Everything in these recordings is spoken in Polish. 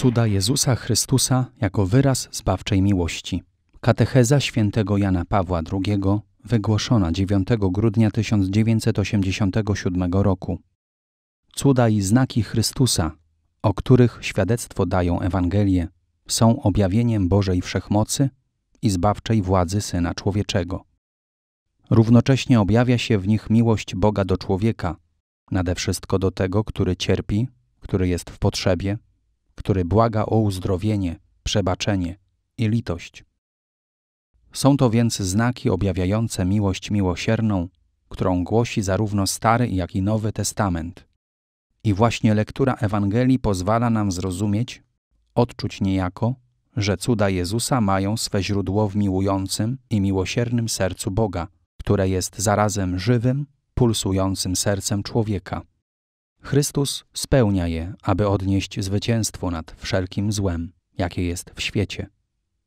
cuda Jezusa Chrystusa jako wyraz zbawczej miłości. Katecheza świętego Jana Pawła II, wygłoszona 9 grudnia 1987 roku. Cuda i znaki Chrystusa, o których świadectwo dają Ewangelie, są objawieniem Bożej wszechmocy i zbawczej władzy Syna Człowieczego. Równocześnie objawia się w nich miłość Boga do człowieka, nade wszystko do tego, który cierpi, który jest w potrzebie, który błaga o uzdrowienie, przebaczenie i litość. Są to więc znaki objawiające miłość miłosierną, którą głosi zarówno Stary, jak i Nowy Testament. I właśnie lektura Ewangelii pozwala nam zrozumieć, odczuć niejako, że cuda Jezusa mają swe źródło w miłującym i miłosiernym sercu Boga, które jest zarazem żywym, pulsującym sercem człowieka. Chrystus spełnia je, aby odnieść zwycięstwo nad wszelkim złem, jakie jest w świecie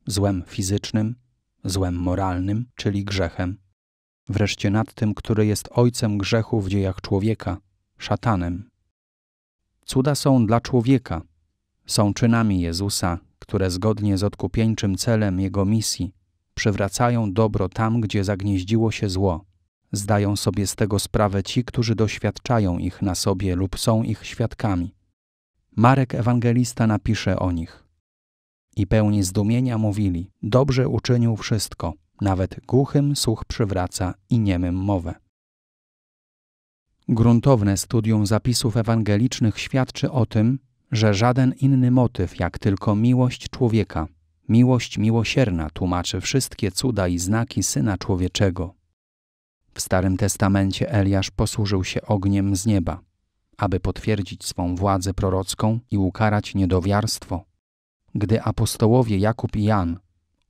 złem fizycznym, złem moralnym, czyli grzechem, wreszcie nad tym, który jest ojcem grzechu w dziejach człowieka, szatanem. Cuda są dla człowieka, są czynami Jezusa, które zgodnie z odkupieńczym celem Jego misji przywracają dobro tam, gdzie zagnieździło się zło. Zdają sobie z tego sprawę ci, którzy doświadczają ich na sobie lub są ich świadkami. Marek Ewangelista napisze o nich. I pełni zdumienia mówili: Dobrze uczynił wszystko, nawet głuchym słuch przywraca i niemym mowę. Gruntowne studium zapisów ewangelicznych świadczy o tym, że żaden inny motyw jak tylko miłość człowieka, miłość miłosierna tłumaczy wszystkie cuda i znaki Syna Człowieczego, w Starym Testamencie Eliasz posłużył się ogniem z nieba, aby potwierdzić swą władzę prorocką i ukarać niedowiarstwo. Gdy apostołowie Jakub i Jan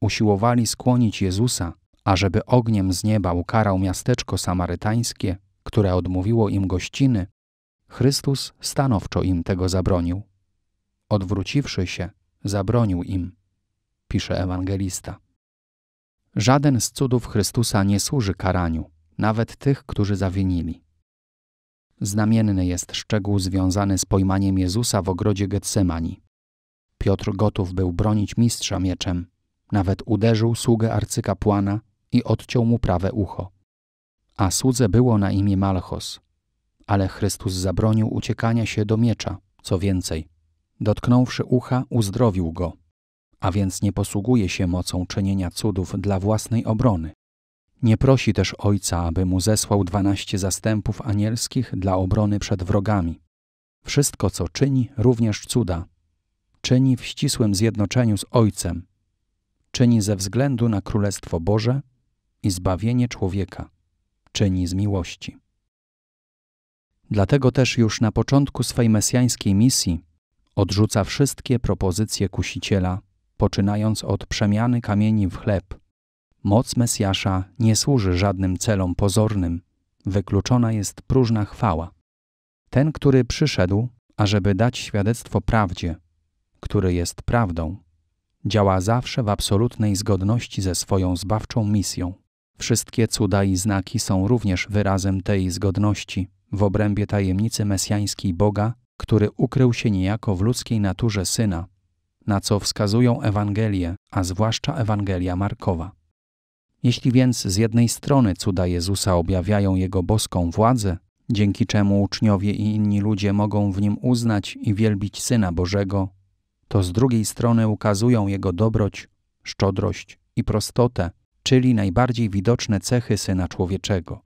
usiłowali skłonić Jezusa, ażeby ogniem z nieba ukarał miasteczko samarytańskie, które odmówiło im gościny, Chrystus stanowczo im tego zabronił. Odwróciwszy się, zabronił im, pisze ewangelista. Żaden z cudów Chrystusa nie służy karaniu, nawet tych, którzy zawinili. Znamienny jest szczegół związany z pojmaniem Jezusa w ogrodzie Getsemani. Piotr gotów był bronić mistrza mieczem, nawet uderzył sługę arcykapłana i odciął mu prawe ucho. A słudze było na imię Malchos, ale Chrystus zabronił uciekania się do miecza, co więcej. Dotknąwszy ucha, uzdrowił go, a więc nie posługuje się mocą czynienia cudów dla własnej obrony. Nie prosi też Ojca, aby mu zesłał dwanaście zastępów anielskich dla obrony przed wrogami. Wszystko, co czyni, również cuda. Czyni w ścisłym zjednoczeniu z Ojcem. Czyni ze względu na Królestwo Boże i zbawienie człowieka. Czyni z miłości. Dlatego też już na początku swej mesjańskiej misji odrzuca wszystkie propozycje kusiciela, poczynając od przemiany kamieni w chleb – Moc Mesjasza nie służy żadnym celom pozornym, wykluczona jest próżna chwała. Ten, który przyszedł, ażeby dać świadectwo prawdzie, który jest prawdą, działa zawsze w absolutnej zgodności ze swoją zbawczą misją. Wszystkie cuda i znaki są również wyrazem tej zgodności w obrębie tajemnicy mesjańskiej Boga, który ukrył się niejako w ludzkiej naturze Syna, na co wskazują Ewangelie, a zwłaszcza Ewangelia Markowa. Jeśli więc z jednej strony cuda Jezusa objawiają Jego boską władzę, dzięki czemu uczniowie i inni ludzie mogą w Nim uznać i wielbić Syna Bożego, to z drugiej strony ukazują Jego dobroć, szczodrość i prostotę, czyli najbardziej widoczne cechy Syna Człowieczego.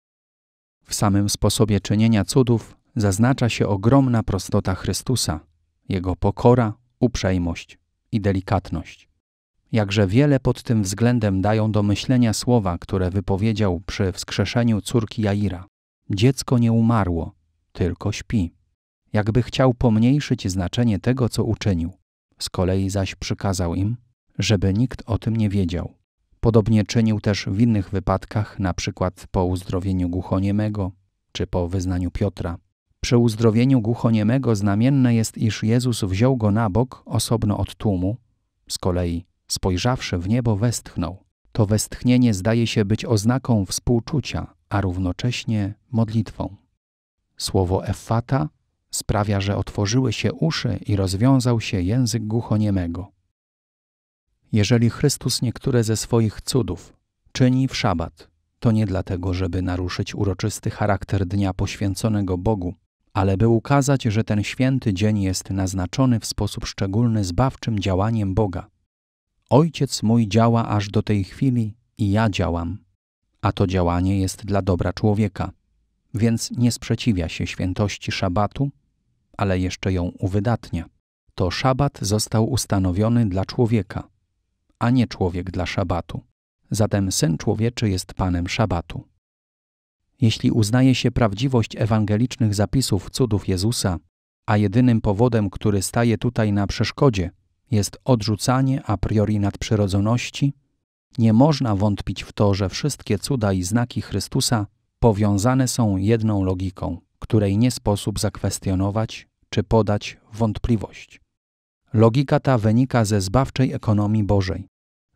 W samym sposobie czynienia cudów zaznacza się ogromna prostota Chrystusa, Jego pokora, uprzejmość i delikatność. Jakże wiele pod tym względem dają do myślenia słowa, które wypowiedział przy wskrzeszeniu córki Jaira. Dziecko nie umarło, tylko śpi. Jakby chciał pomniejszyć znaczenie tego, co uczynił. Z kolei zaś przykazał im, żeby nikt o tym nie wiedział. Podobnie czynił też w innych wypadkach, na przykład po uzdrowieniu głuchoniemego czy po wyznaniu Piotra. Przy uzdrowieniu głuchoniemego znamienne jest, iż Jezus wziął go na bok osobno od tłumu, z kolei Spojrzawszy w niebo, westchnął. To westchnienie zdaje się być oznaką współczucia, a równocześnie modlitwą. Słowo Efata sprawia, że otworzyły się uszy i rozwiązał się język głuchoniemego. Jeżeli Chrystus niektóre ze swoich cudów czyni w szabat, to nie dlatego, żeby naruszyć uroczysty charakter dnia poświęconego Bogu, ale by ukazać, że ten święty dzień jest naznaczony w sposób szczególny zbawczym działaniem Boga, Ojciec mój działa aż do tej chwili i ja działam, a to działanie jest dla dobra człowieka, więc nie sprzeciwia się świętości szabatu, ale jeszcze ją uwydatnia. To szabat został ustanowiony dla człowieka, a nie człowiek dla szabatu. Zatem Syn Człowieczy jest Panem szabatu. Jeśli uznaje się prawdziwość ewangelicznych zapisów cudów Jezusa, a jedynym powodem, który staje tutaj na przeszkodzie, jest odrzucanie a priori nadprzyrodzoności, nie można wątpić w to, że wszystkie cuda i znaki Chrystusa powiązane są jedną logiką, której nie sposób zakwestionować czy podać wątpliwość. Logika ta wynika ze zbawczej ekonomii Bożej,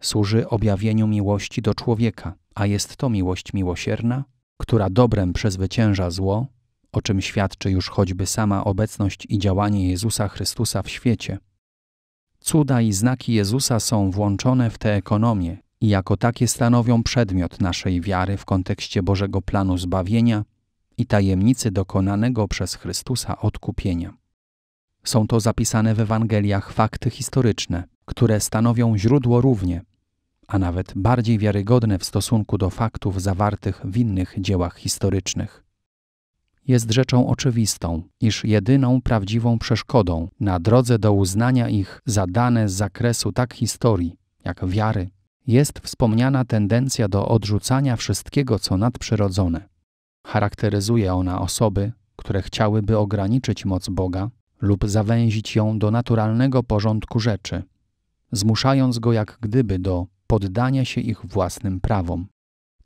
służy objawieniu miłości do człowieka, a jest to miłość miłosierna, która dobrem przezwycięża zło, o czym świadczy już choćby sama obecność i działanie Jezusa Chrystusa w świecie, Cuda i znaki Jezusa są włączone w tę ekonomię i jako takie stanowią przedmiot naszej wiary w kontekście Bożego planu zbawienia i tajemnicy dokonanego przez Chrystusa odkupienia. Są to zapisane w Ewangeliach fakty historyczne, które stanowią źródło równie, a nawet bardziej wiarygodne w stosunku do faktów zawartych w innych dziełach historycznych jest rzeczą oczywistą, iż jedyną prawdziwą przeszkodą na drodze do uznania ich za dane z zakresu tak historii, jak wiary, jest wspomniana tendencja do odrzucania wszystkiego, co nadprzyrodzone. Charakteryzuje ona osoby, które chciałyby ograniczyć moc Boga lub zawęzić ją do naturalnego porządku rzeczy, zmuszając go jak gdyby do poddania się ich własnym prawom.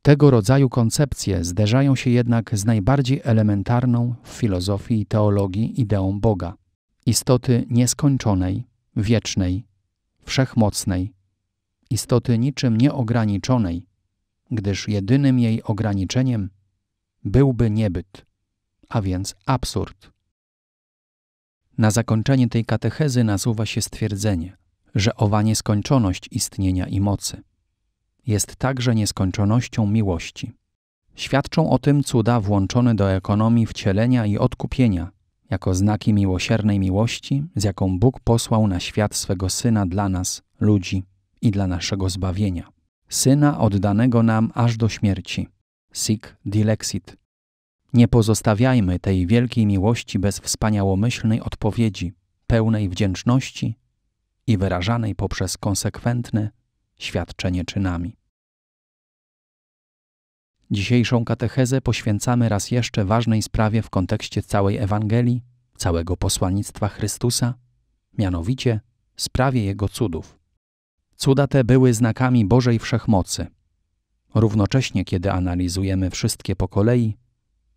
Tego rodzaju koncepcje zderzają się jednak z najbardziej elementarną w filozofii i teologii ideą Boga, istoty nieskończonej, wiecznej, wszechmocnej, istoty niczym nieograniczonej, gdyż jedynym jej ograniczeniem byłby niebyt, a więc absurd. Na zakończenie tej katechezy nasuwa się stwierdzenie, że owa nieskończoność istnienia i mocy jest także nieskończonością miłości. Świadczą o tym cuda włączone do ekonomii wcielenia i odkupienia, jako znaki miłosiernej miłości, z jaką Bóg posłał na świat swego Syna dla nas, ludzi i dla naszego zbawienia. Syna oddanego nam aż do śmierci. Sic dilexit. Nie pozostawiajmy tej wielkiej miłości bez wspaniałomyślnej odpowiedzi, pełnej wdzięczności i wyrażanej poprzez konsekwentne świadczenie czynami. Dzisiejszą katechezę poświęcamy raz jeszcze ważnej sprawie w kontekście całej Ewangelii, całego posłannictwa Chrystusa, mianowicie sprawie Jego cudów. Cuda te były znakami Bożej Wszechmocy. Równocześnie, kiedy analizujemy wszystkie po kolei,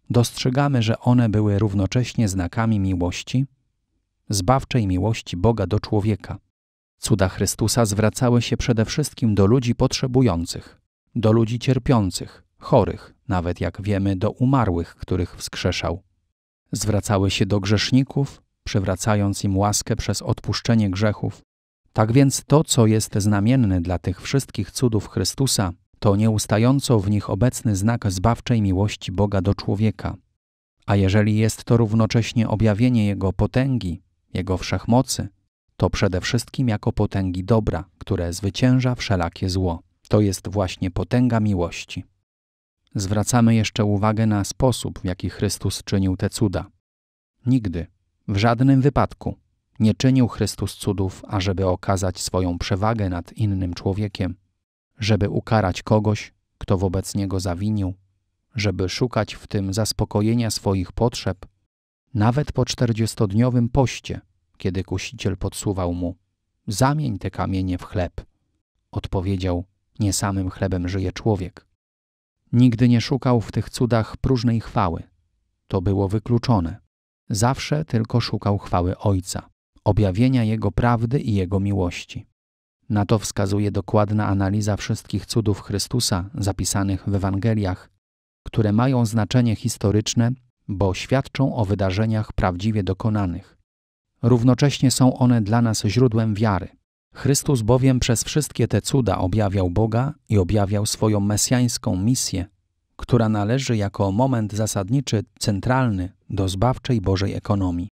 dostrzegamy, że one były równocześnie znakami miłości, zbawczej miłości Boga do człowieka, Cuda Chrystusa zwracały się przede wszystkim do ludzi potrzebujących, do ludzi cierpiących, chorych, nawet jak wiemy, do umarłych, których wskrzeszał. Zwracały się do grzeszników, przywracając im łaskę przez odpuszczenie grzechów. Tak więc to, co jest znamienne dla tych wszystkich cudów Chrystusa, to nieustająco w nich obecny znak zbawczej miłości Boga do człowieka. A jeżeli jest to równocześnie objawienie Jego potęgi, Jego wszechmocy, to przede wszystkim jako potęgi dobra, które zwycięża wszelakie zło. To jest właśnie potęga miłości. Zwracamy jeszcze uwagę na sposób, w jaki Chrystus czynił te cuda. Nigdy, w żadnym wypadku, nie czynił Chrystus cudów, ażeby okazać swoją przewagę nad innym człowiekiem, żeby ukarać kogoś, kto wobec niego zawinił, żeby szukać w tym zaspokojenia swoich potrzeb, nawet po czterdziestodniowym poście – kiedy kusiciel podsuwał mu: Zamień te kamienie w chleb. Odpowiedział: Nie samym chlebem żyje człowiek. Nigdy nie szukał w tych cudach próżnej chwały. To było wykluczone. Zawsze tylko szukał chwały Ojca, objawienia Jego prawdy i Jego miłości. Na to wskazuje dokładna analiza wszystkich cudów Chrystusa zapisanych w Ewangeliach, które mają znaczenie historyczne, bo świadczą o wydarzeniach prawdziwie dokonanych równocześnie są one dla nas źródłem wiary. Chrystus bowiem przez wszystkie te cuda objawiał Boga i objawiał swoją mesjańską misję, która należy jako moment zasadniczy, centralny do zbawczej Bożej ekonomii.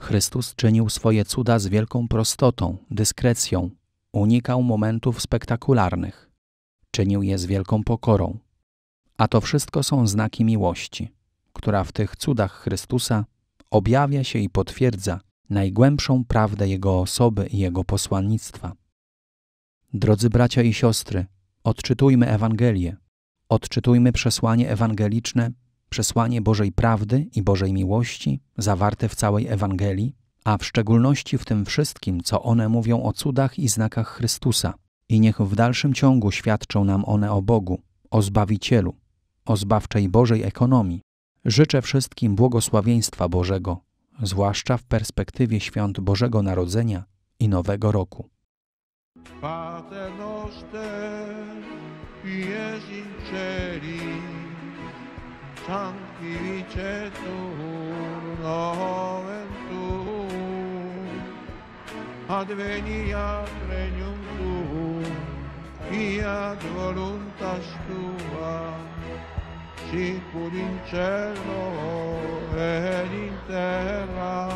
Chrystus czynił swoje cuda z wielką prostotą, dyskrecją, unikał momentów spektakularnych, czynił je z wielką pokorą. A to wszystko są znaki miłości, która w tych cudach Chrystusa objawia się i potwierdza najgłębszą prawdę Jego osoby i Jego posłannictwa. Drodzy bracia i siostry, odczytujmy Ewangelię, odczytujmy przesłanie ewangeliczne, przesłanie Bożej prawdy i Bożej miłości zawarte w całej Ewangelii, a w szczególności w tym wszystkim, co one mówią o cudach i znakach Chrystusa. I niech w dalszym ciągu świadczą nam one o Bogu, o Zbawicielu, o zbawczej Bożej ekonomii. Życzę wszystkim błogosławieństwa Bożego, zwłaszcza w perspektywie świąt Bożego Narodzenia i Nowego Roku. Adveniat regnum tuum, fiat voluntas tua, sicuro in cielo ed in terra.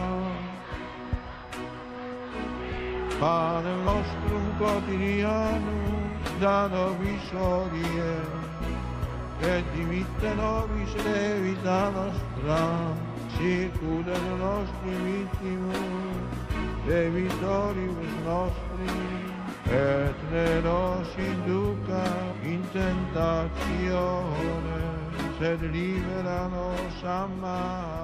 Pane nostro quotidiano, da noi sorie, e dimitte noi nobis vita nostra, sicuro le nostre vittime, e vittorius nostri, et ne nos induca in tentazione, it, libera nos a